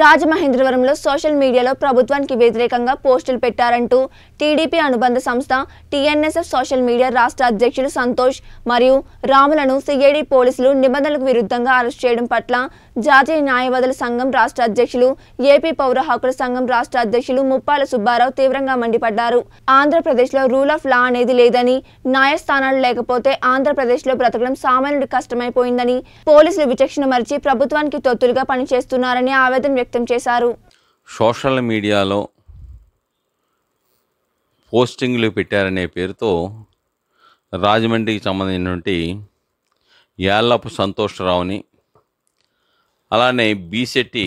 రాజమహేంద్రవరంలో సోషల్ మీడియాలో ప్రభుత్వానికి వ్యతిరేకంగా పోస్టులు పెట్టారంటూ టీడీపీ అనుబంధ సంస్థ టీఎన్ఎస్ఎఫ్ సోషల్ మీడియా రాష్ట్ర అధ్యక్షులు సంతోష్ మరియు రాములను సిఐడి పోలీసులు నిబంధనలకు విరుద్ధంగా అరెస్ట్ చేయడం పట్ల జాతీయ న్యాయవాదుల సంఘం రాష్ట్ర అధ్యక్షులు ఏపీ పౌర హక్కుల సంఘం రాష్ట్ర అధ్యక్షులు ముప్పాల సుబ్బారావు తీవ్రంగా మండిపడ్డారు ఆంధ్రప్రదేశ్లో రూల్ ఆఫ్ లా అనేది లేదని న్యాయస్థానాలు లేకపోతే ఆంధ్రప్రదేశ్లో బ్రతకడం సామాన్యుడి కష్టమైపోయిందని పోలీసులు విచక్షణ మరిచి ప్రభుత్వానికి తొత్తులుగా పనిచేస్తున్నారని ఆవేదన వ్యక్తం చేశారు సోషల్ మీడియాలో పోస్టింగ్లు పెట్టారనే పేరుతో రాజమండ్రికి సంబంధించినటువంటి యాళ్ళపు సంతోషరావుని అలానే బీశెట్టి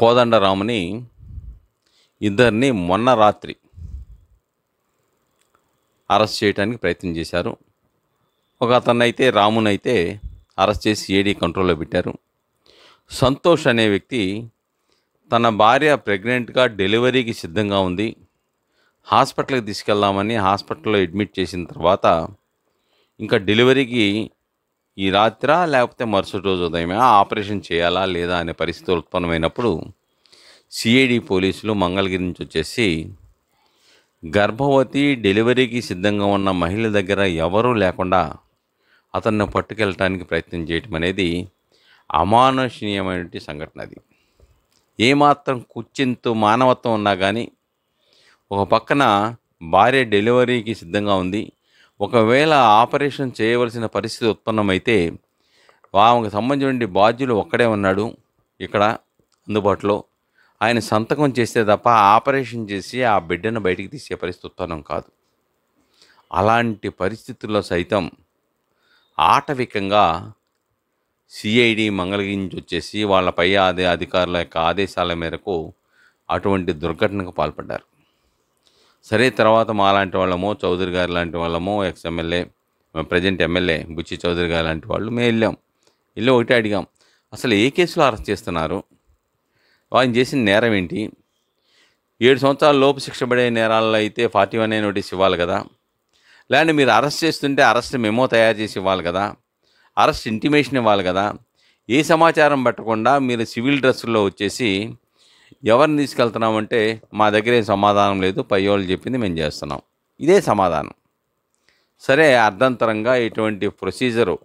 కోదండరాముని ఇద్దరిని మొన్న రాత్రి అరెస్ట్ చేయడానికి ప్రయత్నం చేశారు ఒక అతన్నైతే రామునైతే అరెస్ట్ చేసి ఏడీ కంట్రోల్లో పెట్టారు సంతోష్ అనే వ్యక్తి తన భార్య ప్రెగ్నెంట్గా డెలివరీకి సిద్ధంగా ఉంది హాస్పిటల్కి తీసుకెళ్దామని హాస్పిటల్లో అడ్మిట్ చేసిన తర్వాత ఇంకా డెలివరీకి ఈ రాత్ర లేకపోతే మరుసటి రోజు ఉదయమే ఆపరేషన్ చేయాలా లేదా అనే పరిస్థితి ఉత్పన్నమైనప్పుడు సిఐడి పోలీసులు మంగళగిరి నుంచి వచ్చేసి గర్భవతి డెలివరీకి సిద్ధంగా ఉన్న మహిళ దగ్గర ఎవరూ లేకుండా అతన్ని పట్టుకెళ్ళటానికి ప్రయత్నం చేయటం అనేది అమానుషణీయమైనటువంటి సంఘటన అది ఏమాత్రం కుచ్చింతు మానవత్వం ఉన్నా కానీ ఒక పక్కన భార్య డెలివరీకి సిద్ధంగా ఉంది ఒకవేళ ఆపరేషన్ చేయవలసిన పరిస్థితి ఉత్పన్నమైతే ఆమెకు సంబంధించిన బాధ్యులు ఒక్కడే ఉన్నాడు ఇక్కడ అందుబాటులో ఆయన సంతకం చేస్తే తప్ప ఆపరేషన్ చేసి ఆ బిడ్డను బయటికి తీసే పరిస్థితి ఉత్పన్నం కాదు అలాంటి పరిస్థితుల్లో సైతం ఆటవికంగా సిఐడి మంగళగిరి వచ్చేసి వాళ్ళపై అదే అధికారుల యొక్క ఆదేశాల మేరకు అటువంటి దుర్ఘటనకు పాల్పడ్డారు సరే తర్వాత మా లాంటి వాళ్ళమో చౌదరి గారు లాంటి వాళ్ళమో ex MLA present MLA Buchi Chaudhary garu లాంటి వాళ్ళు మేము వెళ్ళాం వెళ్ళి ఒకటే అడిగాం అసలు ఏ కేసులో అరెస్ట్ చేస్తున్నారు వాళ్ళు చేసిన నేరం ఏంటి ఏడు సంవత్సరాల లోపు శిక్ష పడే నేరాల్లో అయితే ఫార్టీ వన్ నోటీస్ ఇవ్వాలి కదా లేదంటే మీరు అరెస్ట్ చేస్తుంటే అరెస్ట్ మెమో తయారు చేసి ఇవ్వాలి కదా అరెస్ట్ ఇంటిమేషన్ ఇవ్వాలి కదా ఏ సమాచారం పెట్టకుండా మీరు సివిల్ డ్రెస్సుల్లో వచ్చేసి ఎవరిని తీసుకెళ్తున్నామంటే మా దగ్గర ఏం సమాధానం లేదు పై వాళ్ళు చెప్పింది మేము చేస్తున్నాం ఇదే సమాధానం సరే అర్ధంతరంగా ఇటువంటి ప్రొసీజరు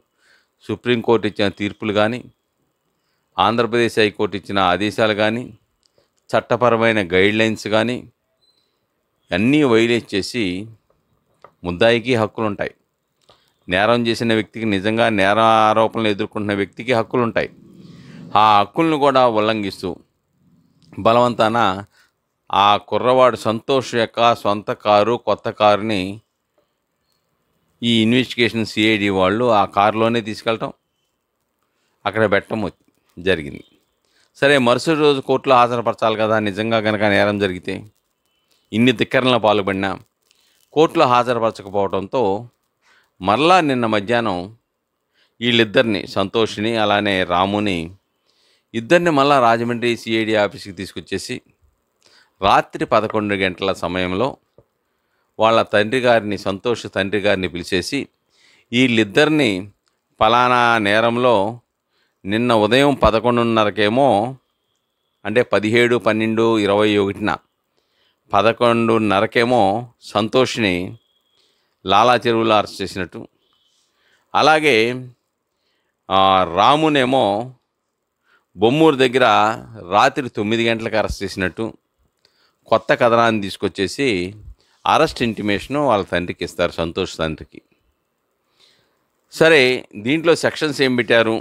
సుప్రీంకోర్టు ఇచ్చిన తీర్పులు కానీ ఆంధ్రప్రదేశ్ హైకోర్టు ఇచ్చిన ఆదేశాలు కానీ చట్టపరమైన గైడ్లైన్స్ కానీ అన్నీ వైలేట్ చేసి ముద్దాయికి హక్కులు ఉంటాయి నేరం చేసిన వ్యక్తికి నిజంగా నేర ఆరోపణలు ఎదుర్కొంటున్న వ్యక్తికి హక్కులు ఉంటాయి ఆ హక్కులను కూడా ఉల్లంఘిస్తూ బలవంతాన ఆ కుర్రవాడు సంతోష్ యొక్క సొంత కారు కొత్త కారుని ఈ ఇన్వెస్టిగేషన్ సిఐడి వాళ్ళు ఆ కారులోనే తీసుకెళ్ళటం అక్కడ పెట్టడం జరిగింది సరే మరుసటి రోజు కోర్టులో హాజరుపరచాలి కదా నిజంగా కనుక నేరం జరిగితే ఇన్ని దిక్కరణలో పాల్పడినా కోర్టులో హాజరుపరచకపోవడంతో మరలా నిన్న మధ్యాహ్నం వీళ్ళిద్దరిని సంతోష్ని అలానే రాముని ఇద్దరిని మళ్ళా రాజమండ్రి సిఐడి ఆఫీస్కి తీసుకొచ్చేసి రాత్రి పదకొండు గంటల సమయంలో వాళ్ళ తండ్రి గారిని సంతోష్ తండ్రి గారిని పిలిచేసి వీళ్ళిద్దరిని ఫలానా నేరంలో నిన్న ఉదయం పదకొండున్నరకేమో అంటే పదిహేడు పన్నెండు ఇరవై ఒకటిన పదకొండున్నరకేమో సంతోష్ని లాలా చెరువులో అరెస్ట్ చేసినట్టు అలాగే రామునేమో బొమ్మూరు దగ్గర రాత్రి తొమ్మిది గంటలకు అరెస్ట్ చేసినట్టు కొత్త కథనాన్ని తీసుకొచ్చేసి అరెస్ట్ ఇంటిమేషను వాళ్ళ తండ్రికి ఇస్తారు సంతోష్ తండ్రికి సరే దీంట్లో సెక్షన్స్ ఏం పెట్టారు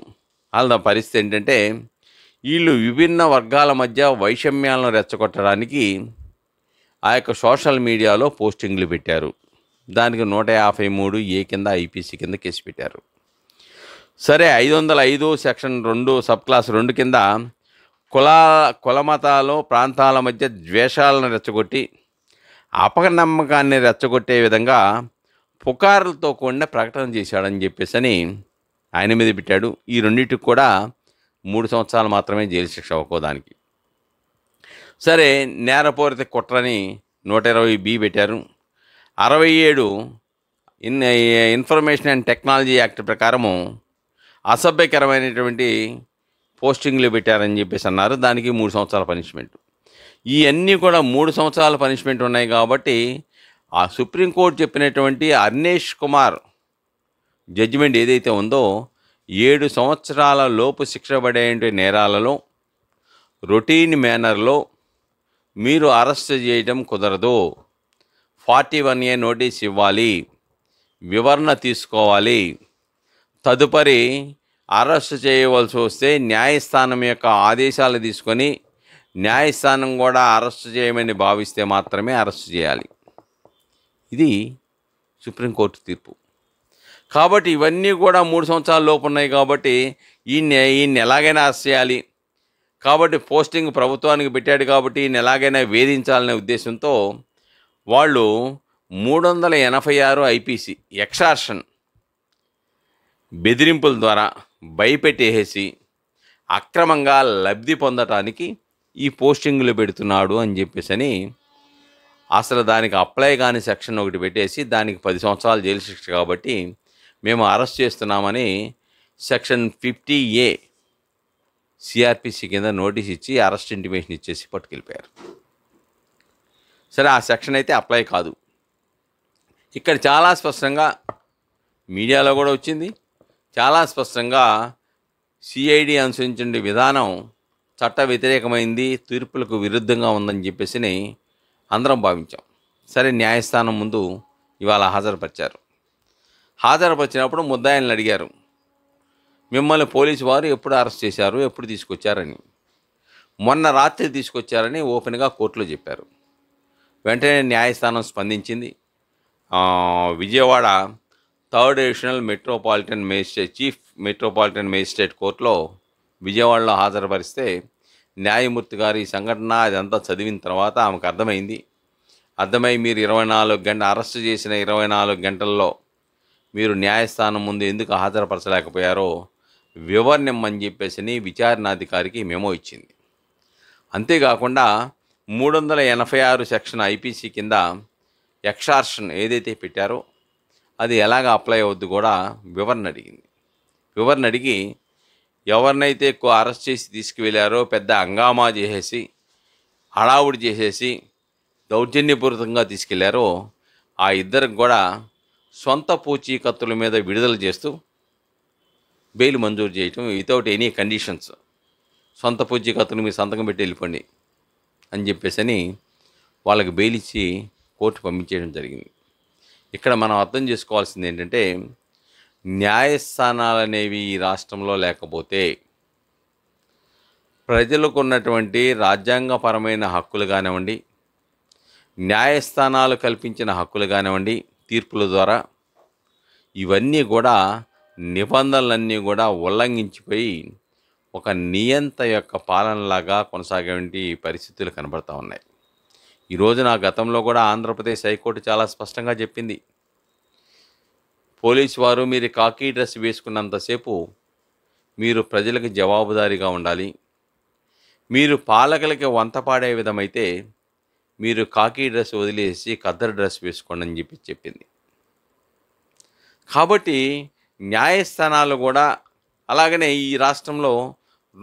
వాళ్ళ పరిస్థితి ఏంటంటే వీళ్ళు విభిన్న వర్గాల మధ్య వైషమ్యాలను రెచ్చగొట్టడానికి ఆ యొక్క సోషల్ మీడియాలో పోస్టింగ్లు పెట్టారు దానికి నూట యాభై మూడు ఏ కింద ఐపీసీ కింద కేసు పెట్టారు సరే ఐదు వందల ఐదు సెక్షన్ రెండు సబ్ క్లాస్ రెండు కింద కుల కులమతాలు ప్రాంతాల మధ్య ద్వేషాలను రెచ్చగొట్టి అపనమ్మకాన్ని రెచ్చగొట్టే విధంగా పుకారులతో కూడిన ప్రకటన చేశాడని చెప్పేసి అని ఆయన మీద పెట్టాడు ఈ రెండింటికి కూడా మూడు సంవత్సరాలు మాత్రమే జైలు శిక్ష ఒక్కోదానికి సరే నేరపూరిత కుట్రని నూట ఇరవై బి పెట్టారు అరవై ఏడు in information and technology act ప్రకారము అసభ్యకరమైనటువంటి పోస్టింగ్లు పెట్టారని చెప్పేసి అన్నారు దానికి మూడు సంవత్సరాల పనిష్మెంట్ ఇవన్నీ కూడా మూడు సంవత్సరాల పనిష్మెంట్ ఉన్నాయి కాబట్టి ఆ సుప్రీంకోర్టు చెప్పినటువంటి అర్నేష్ కుమార్ జడ్జిమెంట్ ఏదైతే ఉందో ఏడు సంవత్సరాల లోపు శిక్ష పడేటువంటి నేరాలలో రొటీన్ మేనర్లో మీరు అరెస్ట్ చేయడం కుదరదు ఫార్టీ వన్ ఏ నోటీస్ ఇవ్వాలి వివరణ తీసుకోవాలి తదుపరి అరెస్ట్ చేయవలసి వస్తే న్యాయస్థానం యొక్క ఆదేశాలు తీసుకొని న్యాయస్థానం కూడా అరెస్ట్ చేయమని భావిస్తే మాత్రమే అరెస్ట్ చేయాలి ఇది సుప్రీంకోర్టు తీర్పు కాబట్టి ఇవన్నీ కూడా మూడు సంవత్సరాల లోపు ఉన్నాయి కాబట్టి ఈయన్ని ఈయన్ని ఎలాగైనా అరెస్ట్ చేయాలి కాబట్టి పోస్టింగ్ ప్రభుత్వానికి పెట్టాడు కాబట్టి ఈయన ఎలాగైనా వేధించాలనే ఉద్దేశంతో వాళ్ళు మూడు వందల ఎనభై ఆరు ఐపీసీ ఎక్సార్షన్ బెదిరింపుల ద్వారా భయపెట్టేసి అక్రమంగా లబ్ధి పొందటానికి ఈ పోస్టింగులు పెడుతున్నాడు అని చెప్పేసి అసలు దానికి అప్లై కాని సెక్షన్ ఒకటి పెట్టేసి దానికి పది సంవత్సరాలు జైలు శిక్ష కాబట్టి మేము అరెస్ట్ చేస్తున్నామని సెక్షన్ ఫిఫ్టీ ఏ సిఆర్పిసి కింద నోటీస్ ఇచ్చి అరెస్ట్ ఇంటిమేషన్ ఇచ్చేసి పట్టుకెళ్ళిపోయారు సరే ఆ సెక్షన్ అయితే అప్లై కాదు ఇక్కడ చాలా స్పష్టంగా మీడియాలో కూడా వచ్చింది చాలా స్పష్టంగా సిఐడి అనుసరించిన విధానం చట్ట వ్యతిరేకమైంది తీర్పులకు విరుద్ధంగా ఉందని చెప్పేసి అందరం భావించాం సరే న్యాయస్థానం ముందు ఇవాళ హాజరుపరిచారు హాజరుపరిచినప్పుడు ముద్దాయిని అడిగారు మిమ్మల్ని పోలీసు వారు ఎప్పుడు అరెస్ట్ చేశారు ఎప్పుడు తీసుకొచ్చారని మొన్న రాత్రి తీసుకొచ్చారని ఓపెన్గా కోర్టులో చెప్పారు వెంటనే న్యాయస్థానం స్పందించింది Vijayawada third additional metropolitan magistrate chief metropolitan magistrate కోర్టులో విజయవాడలో హాజరుపరిస్తే న్యాయమూర్తి గారు ఈ సంఘటన అదంతా చదివిన తర్వాత ఆమెకు అర్థమైంది అర్థమై మీరు ఇరవై నాలుగు గంట అరెస్ట్ చేసిన ఇరవై నాలుగు గంటల్లో మీరు న్యాయస్థానం ముందు ఎందుకు హాజరుపరచలేకపోయారో ఇమ్మని చెప్పేసి విచారణాధికారికి మెమో ఇచ్చింది అంతేకాకుండా మూడు వందల ఎనభై ఆరు సెక్షన్ ఐపీసీ కింద ఎక్సార్షన్ ఏదైతే పెట్టారో అది ఎలాగ అప్లై అవద్దు కూడా వివరణ అడిగింది వివరణ అడిగి ఎవరినైతే ఎక్కువ అరెస్ట్ చేసి తీసుకువెళ్ళారో పెద్ద హంగామా చేసేసి హడావుడి చేసేసి దౌర్జన్యపూరితంగా తీసుకెళ్లారో ఆ ఇద్దరికి కూడా సొంత పూచీకత్తుల మీద విడుదల చేస్తూ బెయిల్ మంజూరు చేయటం వితౌట్ ఎనీ కండిషన్స్ సొంత పూచీకత్తులు మీ సంతకం పెట్టి వెళ్ళిపోండి అని చెప్పేసి వాళ్ళకి బెయిల్ ఇచ్చి కోర్టు పంపించేయడం జరిగింది ఇక్కడ మనం అర్థం చేసుకోవాల్సింది ఏంటంటే న్యాయస్థానాలు అనేవి ఈ రాష్ట్రంలో లేకపోతే ప్రజలకు ఉన్నటువంటి రాజ్యాంగపరమైన హక్కులు కానివ్వండి న్యాయస్థానాలు కల్పించిన హక్కులు కానివ్వండి తీర్పుల ద్వారా ఇవన్నీ కూడా నిబంధనలన్నీ కూడా ఉల్లంఘించిపోయి ఒక నియంత యొక్క పాలనలాగా కొనసాగేటువంటి పరిస్థితులు కనబడుతూ ఉన్నాయి ఈరోజు నా గతంలో కూడా ఆంధ్రప్రదేశ్ హైకోర్టు చాలా స్పష్టంగా చెప్పింది పోలీస్ వారు మీరు కాకీ డ్రెస్ వేసుకున్నంతసేపు మీరు ప్రజలకు జవాబుదారీగా ఉండాలి మీరు పాలకులకి వంతపాడే విధమైతే మీరు కాకీ డ్రెస్ వదిలేసి కద్దరు డ్రెస్ వేసుకోండి అని చెప్పి చెప్పింది కాబట్టి న్యాయస్థానాలు కూడా అలాగనే ఈ రాష్ట్రంలో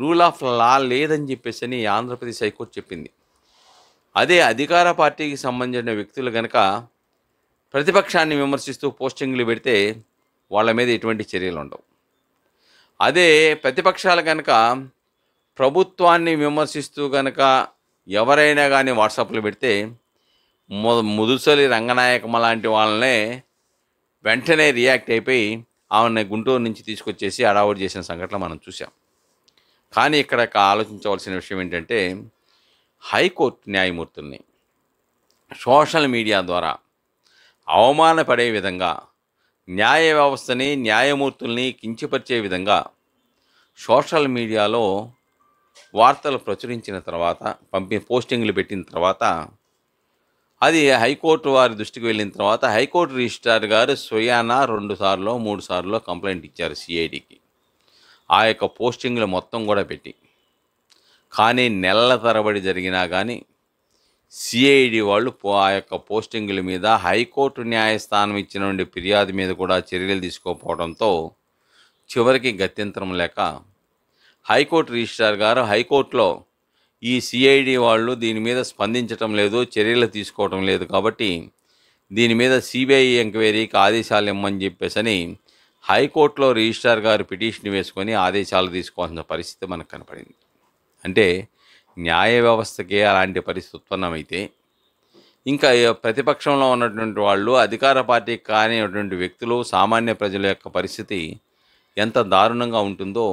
రూల్ ఆఫ్ లా లేదని చెప్పేసి అని ఆంధ్రప్రదేశ్ హైకోర్టు చెప్పింది అదే అధికార పార్టీకి సంబంధించిన వ్యక్తులు కనుక ప్రతిపక్షాన్ని విమర్శిస్తూ పోస్టింగ్లు పెడితే వాళ్ళ మీద ఎటువంటి చర్యలు ఉండవు అదే ప్రతిపక్షాలు కనుక ప్రభుత్వాన్ని విమర్శిస్తూ కనుక ఎవరైనా కానీ వాట్సాప్లు పెడితే ముదుసలి రంగనాయకమ్మ లాంటి వాళ్ళనే వెంటనే రియాక్ట్ అయిపోయి ఆమె గుంటూరు నుంచి తీసుకొచ్చేసి అడావుడు చేసిన సంఘటన మనం చూసాం కానీ ఇక్కడ ఆలోచించవలసిన విషయం ఏంటంటే హైకోర్టు న్యాయమూర్తుల్ని సోషల్ మీడియా ద్వారా అవమానపడే విధంగా న్యాయ వ్యవస్థని న్యాయమూర్తుల్ని కించపరిచే విధంగా సోషల్ మీడియాలో వార్తలు ప్రచురించిన తర్వాత పంపి పోస్టింగ్లు పెట్టిన తర్వాత అది హైకోర్టు వారి దృష్టికి వెళ్ళిన తర్వాత హైకోర్టు రిజిస్ట్రార్ గారు స్వయాన రెండుసార్లు మూడుసార్లు కంప్లైంట్ ఇచ్చారు సిఐడికి ఆ యొక్క పోస్టింగ్లు మొత్తం కూడా పెట్టి కానీ నెలల తరబడి జరిగినా కానీ సిఐడి వాళ్ళు ఆ యొక్క పోస్టింగుల మీద హైకోర్టు న్యాయస్థానం ఇచ్చినటువంటి ఫిర్యాదు మీద కూడా చర్యలు తీసుకోకపోవడంతో చివరికి గత్యంతరం లేక హైకోర్టు రిజిస్ట్రార్ గారు హైకోర్టులో ఈ సిఐడి వాళ్ళు దీని మీద స్పందించటం లేదు చర్యలు తీసుకోవటం లేదు కాబట్టి దీని మీద సిబిఐ ఎంక్వైరీకి ఆదేశాలు ఇమ్మని చెప్పేసి అని హైకోర్టులో రిజిస్ట్రార్ గారు పిటిషన్ వేసుకొని ఆదేశాలు తీసుకోవాల్సిన పరిస్థితి మనకు కనపడింది అంటే న్యాయ వ్యవస్థకే అలాంటి పరిస్థితి ఉత్పన్నమైతే ఇంకా ప్రతిపక్షంలో ఉన్నటువంటి వాళ్ళు అధికార పార్టీ కానిటువంటి వ్యక్తులు సామాన్య ప్రజల యొక్క పరిస్థితి ఎంత దారుణంగా ఉంటుందో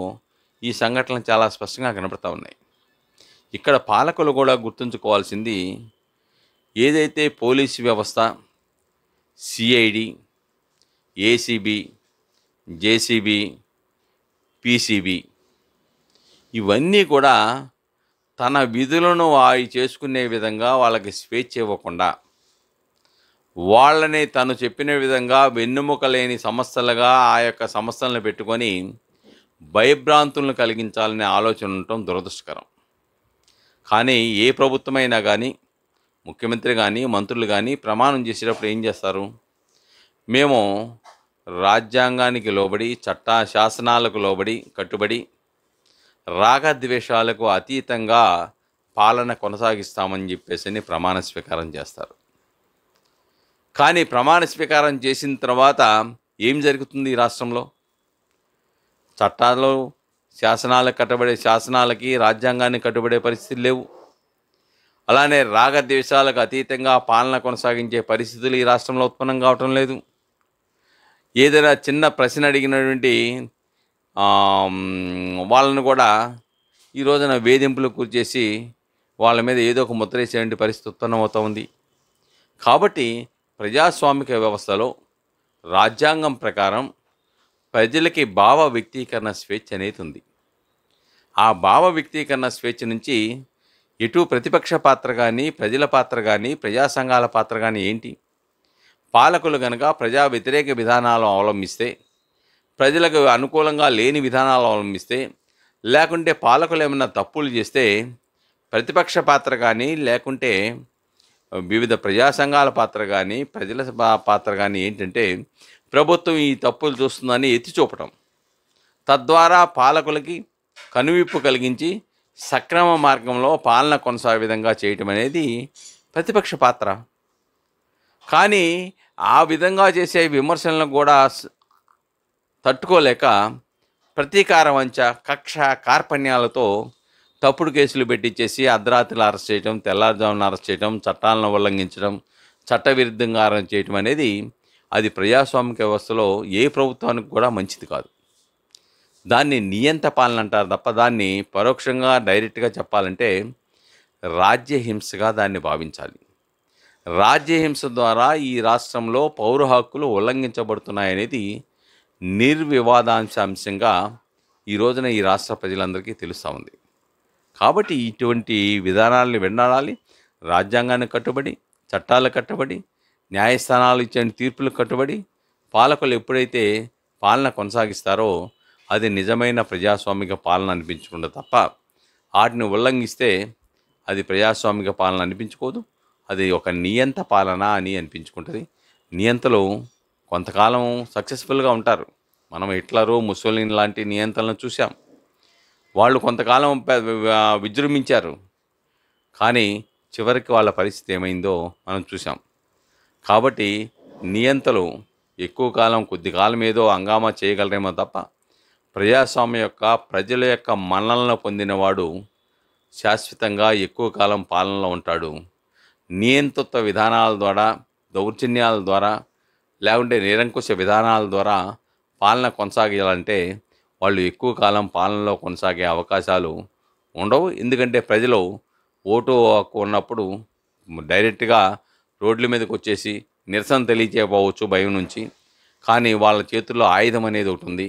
ఈ సంఘటనలు చాలా స్పష్టంగా కనపడతా ఉన్నాయి ఇక్కడ పాలకులు కూడా గుర్తుంచుకోవాల్సింది ఏదైతే పోలీసు వ్యవస్థ సిఐడి ఏసీబీ జేసీబీ పీసీబీ ఇవన్నీ కూడా తన విధులను వాయి చేసుకునే విధంగా వాళ్ళకి స్వేచ్ఛ ఇవ్వకుండా వాళ్ళని తను చెప్పిన విధంగా వెన్నుముక లేని సంస్థలుగా ఆ యొక్క సమస్యలను పెట్టుకొని భయభ్రాంతులను కలిగించాలనే ఆలోచన ఉండటం దురదృష్టకరం కానీ ఏ ప్రభుత్వమైనా కానీ ముఖ్యమంత్రి కానీ మంత్రులు కానీ ప్రమాణం చేసేటప్పుడు ఏం చేస్తారు మేము రాజ్యాంగానికి లోబడి చట్టా శాసనాలకు లోబడి కట్టుబడి రాగద్వేషాలకు అతీతంగా పాలన కొనసాగిస్తామని చెప్పేసి ప్రమాణ స్వీకారం చేస్తారు కానీ ప్రమాణ స్వీకారం చేసిన తర్వాత ఏం జరుగుతుంది ఈ రాష్ట్రంలో చట్టాలు శాసనాలకు కట్టబడే శాసనాలకి రాజ్యాంగానికి కట్టుబడే పరిస్థితులు లేవు అలానే రాగద్వేషాలకు అతీతంగా పాలన కొనసాగించే పరిస్థితులు ఈ రాష్ట్రంలో ఉత్పన్నం కావటం లేదు ఏదైనా చిన్న ప్రశ్న అడిగినటువంటి వాళ్ళను కూడా ఈ రోజున వేధింపులు కూర్చేసి వాళ్ళ మీద ఏదో ఒక ముద్రేసేటువంటి పరిస్థితి ఉత్పన్నమవుతూ ఉంది కాబట్టి ప్రజాస్వామిక వ్యవస్థలో రాజ్యాంగం ప్రకారం ప్రజలకి భావ వ్యక్తీకరణ స్వేచ్ఛ అనేది ఉంది ఆ భావ వ్యక్తీకరణ స్వేచ్ఛ నుంచి ఎటు ప్రతిపక్ష పాత్ర కానీ ప్రజల పాత్ర కానీ ప్రజా సంఘాల పాత్ర కానీ ఏంటి పాలకులు కనుక ప్రజా వ్యతిరేక విధానాలు అవలంబిస్తే ప్రజలకు అనుకూలంగా లేని విధానాలు అవలంబిస్తే లేకుంటే పాలకులు ఏమైనా తప్పులు చేస్తే ప్రతిపక్ష పాత్ర కానీ లేకుంటే వివిధ ప్రజా సంఘాల పాత్ర కానీ ప్రజల పాత్ర కానీ ఏంటంటే ప్రభుత్వం ఈ తప్పులు చూస్తుందని ఎత్తి చూపటం తద్వారా పాలకులకి కనువిప్పు కలిగించి సక్రమ మార్గంలో పాలన కొనసాగే విధంగా చేయటం అనేది ప్రతిపక్ష పాత్ర కానీ ఆ విధంగా చేసే విమర్శలను కూడా తట్టుకోలేక ప్రతీకార వంచ కక్ష కార్పణ్యాలతో తప్పుడు కేసులు పెట్టించేసి అర్ధరాత్రిలో అరెస్ట్ చేయడం తెల్లారుజామున అరెస్ట్ చేయడం చట్టాలను ఉల్లంఘించడం చట్టవిరుద్ధంగా అరెస్ట్ చేయడం అనేది అది ప్రజాస్వామిక వ్యవస్థలో ఏ ప్రభుత్వానికి కూడా మంచిది కాదు దాన్ని నియంత పాలన అంటారు తప్ప దాన్ని పరోక్షంగా డైరెక్ట్గా చెప్పాలంటే రాజ్యహింసగా దాన్ని భావించాలి రాజ్యహింస ద్వారా ఈ రాష్ట్రంలో పౌర హక్కులు ఉల్లంఘించబడుతున్నాయనేది నిర్వివాదాంశాంశంగా ఈ రోజున ఈ రాష్ట్ర ప్రజలందరికీ తెలుస్తూ ఉంది కాబట్టి ఇటువంటి విధానాలను వెన్నాడాలి రాజ్యాంగాన్ని కట్టుబడి చట్టాలు కట్టుబడి న్యాయస్థానాలు ఇచ్చే తీర్పులు కట్టుబడి పాలకులు ఎప్పుడైతే పాలన కొనసాగిస్తారో అది నిజమైన ప్రజాస్వామిక పాలన అనిపించకుండా తప్ప వాటిని ఉల్లంఘిస్తే అది ప్రజాస్వామిక పాలన అనిపించుకోదు అది ఒక నియంత పాలన అని అనిపించుకుంటుంది నియంతలు కొంతకాలం సక్సెస్ఫుల్గా ఉంటారు మనం హిట్లరు ముసోలిన్ లాంటి నియంతలను చూసాం వాళ్ళు కొంతకాలం విజృంభించారు కానీ చివరికి వాళ్ళ పరిస్థితి ఏమైందో మనం చూసాం కాబట్టి నియంతలు ఎక్కువ కాలం కొద్ది కాలం ఏదో హంగామా చేయగలరేమో తప్ప ప్రజాస్వామ్యం యొక్క ప్రజల యొక్క మన్నలను పొందినవాడు శాశ్వతంగా ఎక్కువ కాలం పాలనలో ఉంటాడు నియంతృత్వ విధానాల ద్వారా దౌర్జన్యాల ద్వారా లేకుంటే నిరంకుశ విధానాల ద్వారా పాలన కొనసాగాలంటే వాళ్ళు ఎక్కువ కాలం పాలనలో కొనసాగే అవకాశాలు ఉండవు ఎందుకంటే ప్రజలు ఓటు హక్కు ఉన్నప్పుడు డైరెక్ట్గా రోడ్ల మీదకి వచ్చేసి నిరసన తెలియచేయకపోవచ్చు భయం నుంచి కానీ వాళ్ళ చేతుల్లో ఆయుధం అనేది ఒకటి ఉంది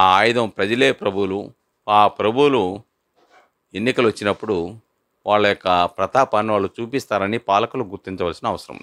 ఆ ఆయుధం ప్రజలే ప్రభువులు ఆ ప్రభువులు ఎన్నికలు వచ్చినప్పుడు వాళ్ళ యొక్క ప్రతాపాన్ని వాళ్ళు చూపిస్తారని పాలకులు గుర్తించవలసిన అవసరం